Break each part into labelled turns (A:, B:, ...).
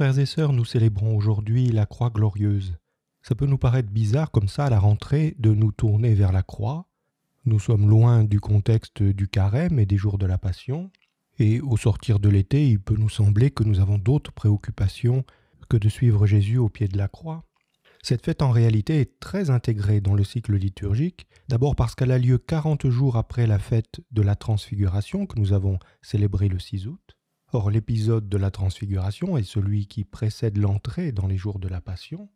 A: frères et sœurs, nous célébrons aujourd'hui la croix glorieuse. Ça peut nous paraître bizarre comme ça à la rentrée de nous tourner vers la croix. Nous sommes loin du contexte du carême et des jours de la Passion, et au sortir de l'été, il peut nous sembler que nous avons d'autres préoccupations que de suivre Jésus au pied de la croix. Cette fête en réalité est très intégrée dans le cycle liturgique, d'abord parce qu'elle a lieu 40 jours après la fête de la Transfiguration que nous avons célébrée le 6 août, Or l'épisode de la transfiguration est celui qui précède l'entrée dans les jours de la Passion,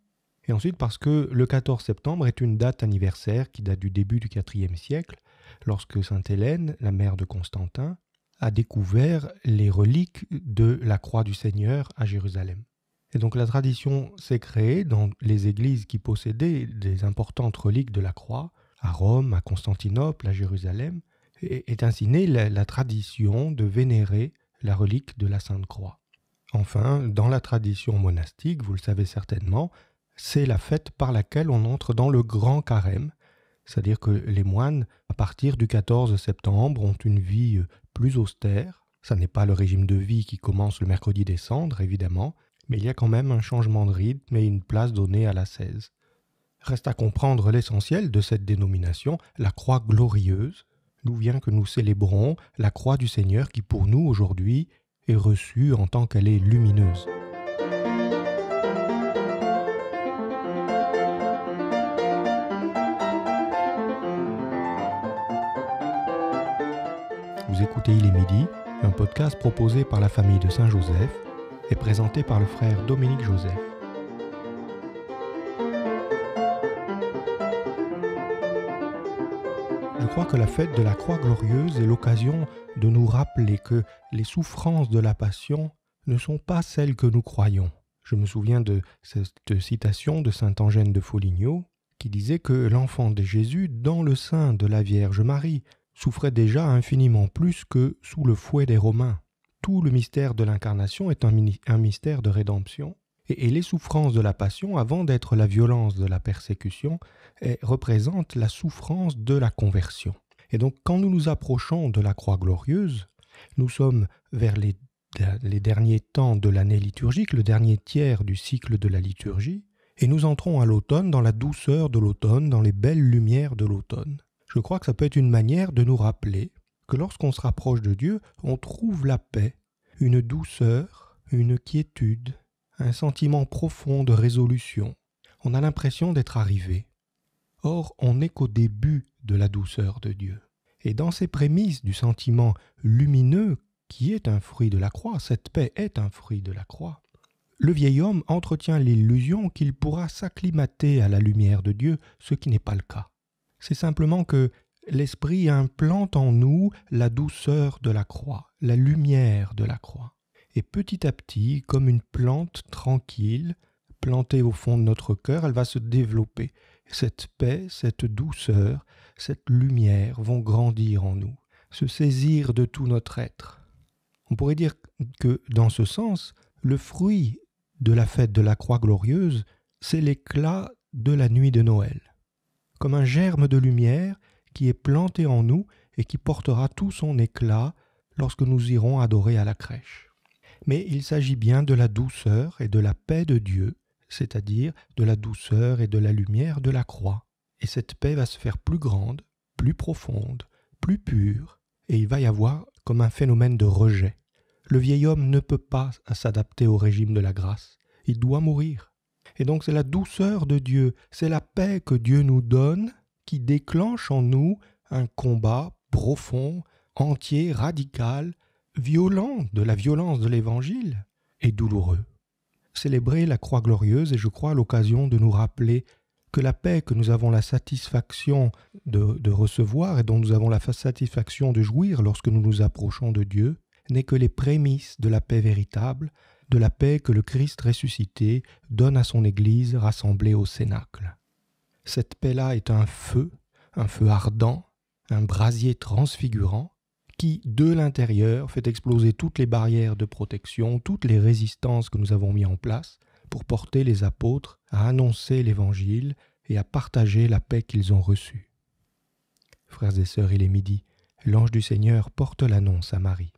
A: et ensuite parce que le 14 septembre est une date anniversaire qui date du début du IVe siècle, lorsque Sainte Hélène, la mère de Constantin, a découvert les reliques de la croix du Seigneur à Jérusalem. Et donc la tradition s'est créée dans les églises qui possédaient des importantes reliques de la croix, à Rome, à Constantinople, à Jérusalem, et est ainsi née la, la tradition de vénérer la relique de la Sainte Croix. Enfin, dans la tradition monastique, vous le savez certainement, c'est la fête par laquelle on entre dans le grand carême, c'est-à-dire que les moines, à partir du 14 septembre, ont une vie plus austère. Ça n'est pas le régime de vie qui commence le mercredi des cendres, évidemment, mais il y a quand même un changement de rythme et une place donnée à la 16. Reste à comprendre l'essentiel de cette dénomination, la croix glorieuse, d'où vient que nous célébrons la croix du Seigneur qui pour nous aujourd'hui est reçue en tant qu'elle est lumineuse. Vous écoutez Il est midi, un podcast proposé par la famille de Saint-Joseph et présenté par le frère Dominique Joseph. Je crois que la fête de la Croix glorieuse est l'occasion de nous rappeler que les souffrances de la Passion ne sont pas celles que nous croyons. Je me souviens de cette citation de saint Angène de Foligno qui disait que l'enfant de Jésus, dans le sein de la Vierge Marie, souffrait déjà infiniment plus que sous le fouet des Romains. Tout le mystère de l'incarnation est un, un mystère de rédemption et, les souffrances de la passion, avant d'être la violence de la persécution, représentent la souffrance de la conversion. Et donc quand nous nous approchons de la croix glorieuse, nous sommes vers les, derniers temps de l'année liturgique, le dernier tiers du cycle de la liturgie, et nous entrons à l'automne dans la douceur de l'automne, dans les belles lumières de l'automne. Je crois que ça peut être une manière de nous rappeler que lorsqu'on se rapproche de Dieu, on trouve la paix, une douceur, une quiétude, un sentiment profond de résolution. On a l'impression d'être arrivé. Or, on n'est qu'au début de la douceur de Dieu. Et dans ces prémices du sentiment lumineux qui est un fruit de la croix, cette paix est un fruit de la croix, le vieil homme entretient l'illusion qu'il pourra s'acclimater à la lumière de Dieu, ce qui n'est pas le cas. C'est simplement que l'Esprit implante en nous la douceur de la croix, la lumière de la croix et petit à petit, comme une plante tranquille, plantée au fond de notre cœur, elle va se développer. Cette paix, cette douceur, cette lumière vont grandir en nous, se saisir de tout notre être. On pourrait dire que, dans ce sens, le fruit de la fête de la Croix glorieuse, c'est l'éclat de la nuit de Noël, comme un germe de lumière qui est planté en nous et qui portera tout son éclat lorsque nous irons adorer à la crèche mais il s'agit bien de la douceur et de la paix de Dieu, c'est-à-dire de la douceur et de la lumière de la croix. Et cette paix va se faire plus grande, plus profonde, plus pure, et il va y avoir comme un phénomène de rejet. Le vieil homme ne peut pas s'adapter au régime de la grâce, il doit mourir. Et donc c'est la douceur de Dieu, c'est la paix que Dieu nous donne qui déclenche en nous un combat profond, entier, radical, violent de la violence de l'Évangile est douloureux. Célébrer la croix glorieuse est, je crois, l'occasion de nous rappeler que la paix que nous avons la satisfaction de, de, recevoir et dont nous avons la satisfaction de jouir lorsque nous nous approchons de Dieu n'est que les prémices de la paix véritable, de la paix que le Christ ressuscité donne à son Église rassemblée au Cénacle. Cette paix-là est un feu, un feu ardent, un brasier transfigurant, qui, de l'intérieur, fait exploser toutes les barrières de protection, toutes les résistances que nous avons mises en place pour porter les apôtres à annoncer l'Évangile et à partager la paix qu'ils ont reçue. Frères et sœurs, il est midi, l'ange du Seigneur porte l'annonce à Marie.